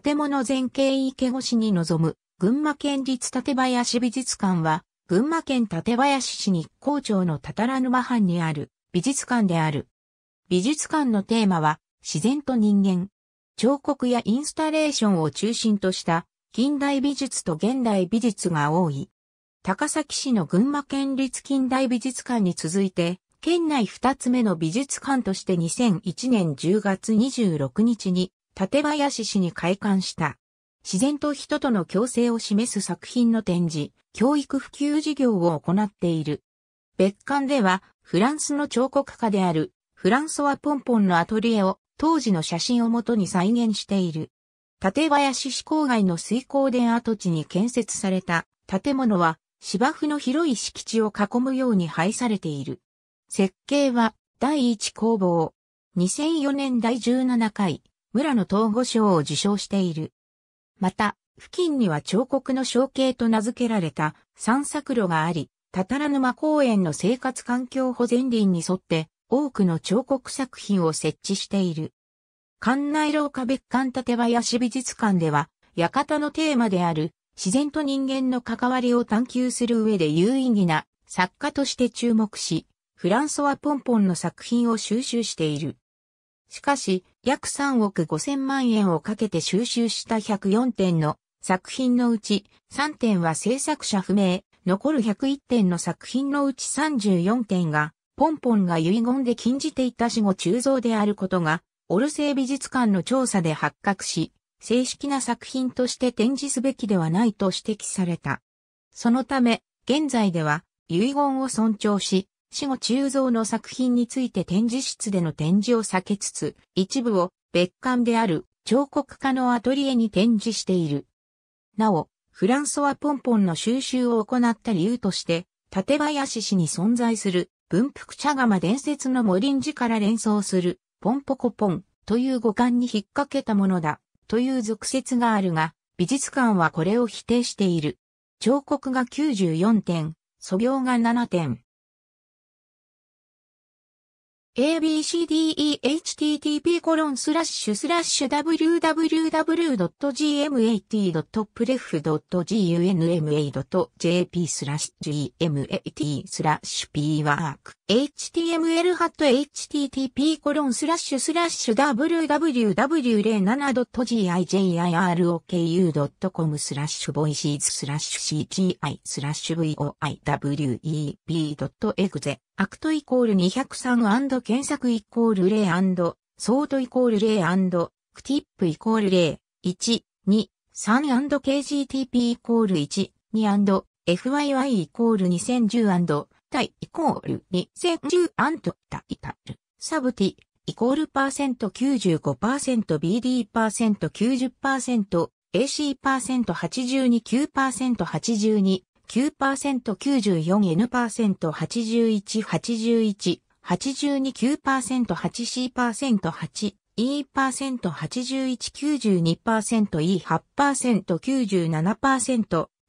建物全景池越しに臨む、群馬県立館林美術館は、群馬県館林市日光町のたたら沼藩にある美術館である。美術館のテーマは、自然と人間。彫刻やインスタレーションを中心とした近代美術と現代美術が多い。高崎市の群馬県立近代美術館に続いて、県内二つ目の美術館として2001年10月26日に館林市に開館した。自然と人との共生を示す作品の展示、教育普及事業を行っている。別館では、フランスの彫刻家である、フランソワ・ポンポンのアトリエを、当時の写真をもとに再現している。館林市郊外の水光田跡地に建設された建物は芝生の広い敷地を囲むように配されている。設計は第一工房2004年第17回村の統合賞を受賞している。また、付近には彫刻の象形と名付けられた散策路があり、たたら沼公園の生活環境保全林に沿って多くの彫刻作品を設置している。館内廊下別館立林美術館では、館のテーマである自然と人間の関わりを探求する上で有意義な作家として注目し、フランソワ・ポンポンの作品を収集している。しかし、約3億5千万円をかけて収集した104点の作品のうち3点は制作者不明、残る101点の作品のうち34点が、ポンポンが遺言で禁じていた死後鋳造であることが、オルセー美術館の調査で発覚し、正式な作品として展示すべきではないと指摘された。そのため、現在では遺言を尊重し、死後中蔵の作品について展示室での展示を避けつつ、一部を別館である彫刻家のアトリエに展示している。なお、フランソワ・ポンポンの収集を行った理由として、立林市に存在する文福茶釜伝説の森ン寺から連想するポンポコポンという五感に引っ掛けたものだという俗説があるが、美術館はこれを否定している。彫刻が94点、素描が7点。abcdehttp www.gmat.pref.gunma.jp gmat p w ッ r k html http コロンスラッシュスラッシュ w w w 0 g i j i r o k u c o m スラッシュボイシーズスラッシュ cgi スラッシュ voiweb.exe アクトイコール203検索イコール0ソートイコール0クティップイコール0 1 2 3 &kgtp イコール1 2 &fyy イコール2010対イコール2010アンとタイタル。サブティイコールパーセント 95%BD パーセント 90%AC パーセント 82%9%82 9%94N パーセント81、81、82、9%8C パーセント8、E パーセント81、92パーセント E8 パーセント97パーセント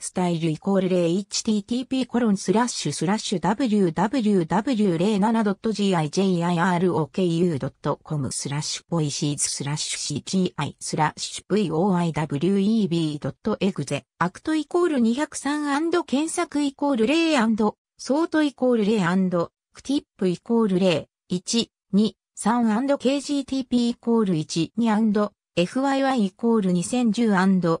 スタイルイコール 0http コロンスラッシュスラッシュ www07.gijirokU.com スラッシュポイシーズスラッシュ CGI スラッシュ voiweb.exe アクトイコール203検索イコール0ソートイコール0クティップイコール0 1 2 3 KGTP イコール1 2 FYY イコール2010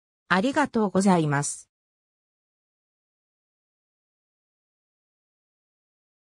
ありがとうございます。